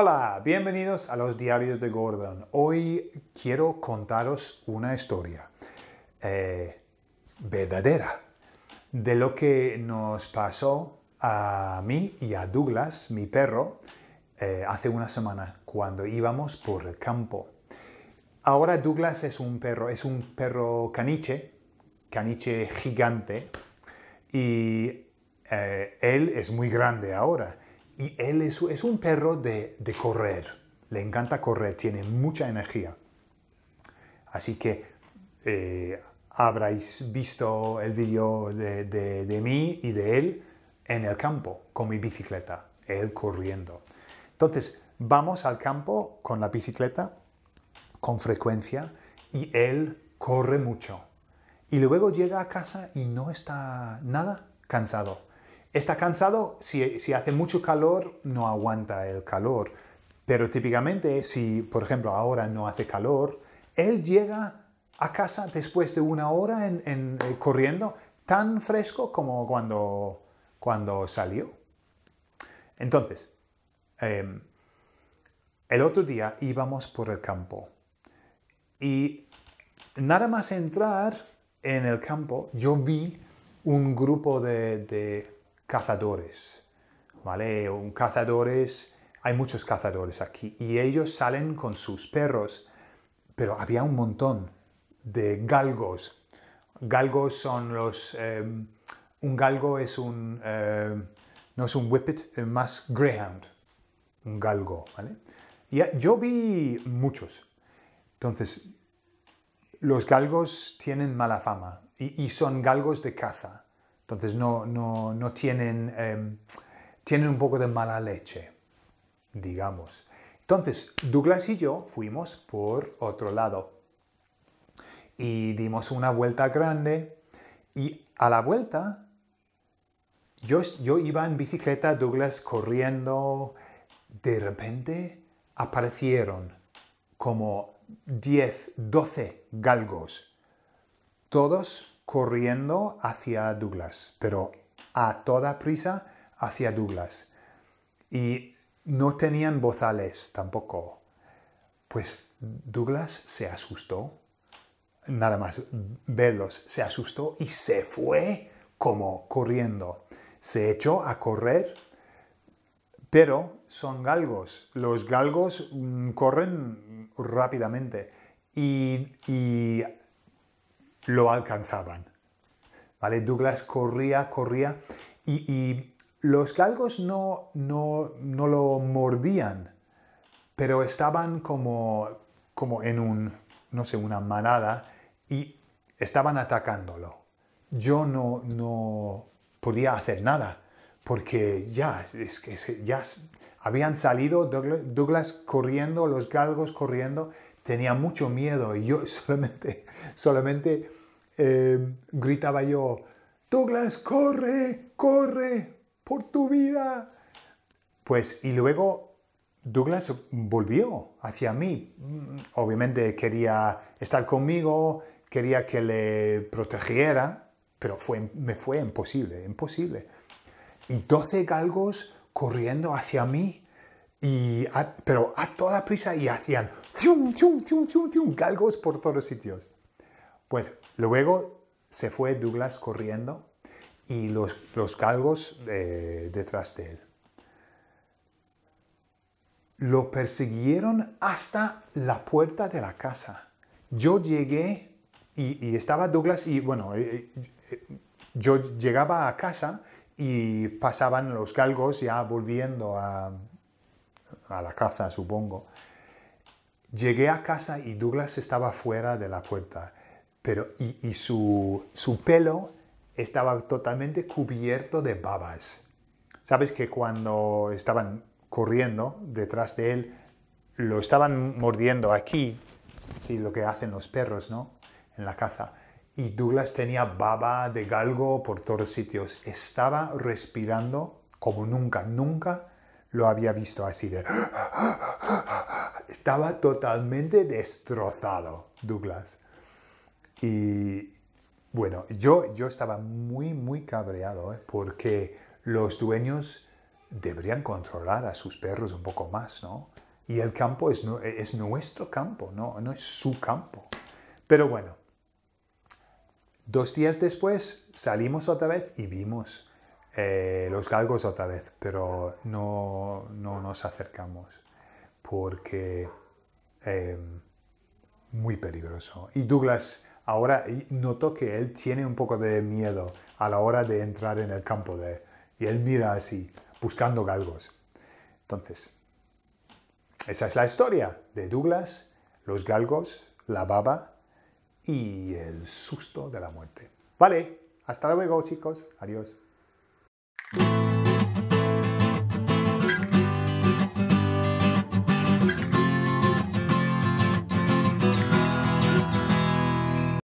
Hola, bienvenidos a los diarios de Gordon. Hoy quiero contaros una historia eh, verdadera de lo que nos pasó a mí y a Douglas, mi perro, eh, hace una semana cuando íbamos por el campo. Ahora Douglas es un perro, es un perro caniche, caniche gigante, y eh, él es muy grande ahora y él es, un perro de, correr, le encanta correr, tiene mucha energía. Así que eh, habréis visto el vídeo de, mí y de él en el campo con mi bicicleta, él corriendo. Entonces, vamos al campo con la bicicleta con frecuencia y él corre mucho. Y luego llega a casa y no está nada cansado. Está cansado, si, hace mucho calor, no aguanta el calor. Pero típicamente, si por ejemplo ahora no hace calor, él llega a casa después de una hora eh, corriendo tan fresco como cuando, cuando salió. Entonces, em, el otro día íbamos por el campo y nada más entrar en el campo, yo vi un grupo de cazadores, ¿vale? Un cazadores, hay muchos cazadores aquí y ellos salen con sus perros, pero había un montón de galgos. Galgos son los... Em, un galgo es un... Em, no es un whippet, es más greyhound, un galgo, ¿vale? Y yo vi muchos. Entonces, los galgos tienen mala fama y son galgos de caza. Entonces no, em, tienen, un poco de mala leche, digamos. Entonces Douglas y yo fuimos por otro lado y dimos una vuelta grande y a la vuelta yo, yo iba en bicicleta, Douglas corriendo, de repente aparecieron como 10, 12 galgos, todos corriendo hacia Douglas, pero a toda prisa hacia Douglas. Y no tenían bozales tampoco. Pues Douglas se asustó, nada más verlos, se asustó y se fue como corriendo. Se echó a correr, pero son galgos. Los galgos mm, corren rápidamente y, y lo alcanzaban. ¿Vale? Douglas corría, corría y, los galgos no, no, lo mordían, pero estaban como, como en un, no sé, una manada y estaban atacándolo. Yo no, no podía hacer nada porque ya, es que ya habían salido Douglas corriendo, los galgos corriendo, tenía mucho miedo y yo solamente, solamente Em, gritaba yo, Douglas, corre, corre, por tu vida. Pues y luego Douglas volvió hacia mí. Mm, obviamente quería estar conmigo, quería que le protegiera, pero fue, me fue imposible, imposible. Y 12 galgos corriendo hacia mí, y pero a toda prisa y hacían galgos por todos sitios. Pues Luego se fue Douglas corriendo y los, los galgos eh, detrás de él. Lo persiguieron hasta la puerta de la casa. Yo llegué y, estaba Douglas y bueno, eh, eh, yo llegaba a casa y pasaban los calgos ya volviendo a, a la casa, supongo. Llegué a casa y Douglas estaba fuera de la puerta. Pero, y, su, pelo estaba totalmente cubierto de babas. Sabes que cuando estaban corriendo detrás de él, lo estaban mordiendo aquí, sí, lo que hacen los perros, ¿no? En la caza. Y Douglas tenía baba de galgo por todos sitios. Estaba respirando como nunca, nunca lo había visto así ¡Ah! Estaba totalmente destrozado, Douglas. Y bueno, yo, yo estaba muy, muy cabreado ¿eh? porque los dueños deberían controlar a sus perros un poco más, ¿no? Y el campo es, nuestro campo, ¿no? no es su campo. Pero bueno, dos días después salimos otra vez y vimos eh, los galgos otra vez, pero no, nos acercamos porque eh, muy peligroso. Y Douglas ahora noto que él tiene un poco de miedo a la hora de entrar en el campo de, y él mira así, buscando galgos. Entonces, esa es la historia de Douglas, los galgos, la baba y el susto de la muerte. Vale, hasta luego chicos, adiós.